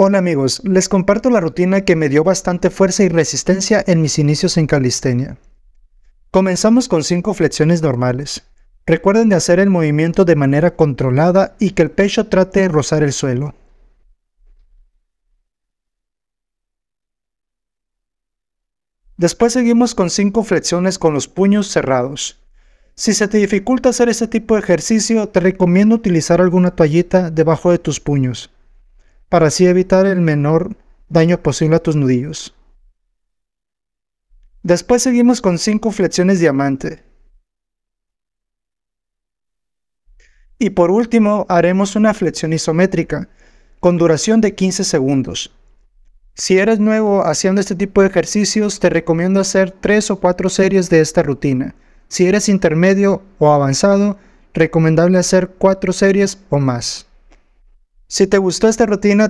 Hola amigos, les comparto la rutina que me dio bastante fuerza y resistencia en mis inicios en calistenia. Comenzamos con 5 flexiones normales. Recuerden de hacer el movimiento de manera controlada y que el pecho trate de rozar el suelo. Después seguimos con 5 flexiones con los puños cerrados. Si se te dificulta hacer este tipo de ejercicio, te recomiendo utilizar alguna toallita debajo de tus puños para así evitar el menor daño posible a tus nudillos. Después seguimos con 5 flexiones diamante. Y por último haremos una flexión isométrica, con duración de 15 segundos. Si eres nuevo haciendo este tipo de ejercicios, te recomiendo hacer 3 o 4 series de esta rutina. Si eres intermedio o avanzado, recomendable hacer 4 series o más. Si te gustó esta rutina,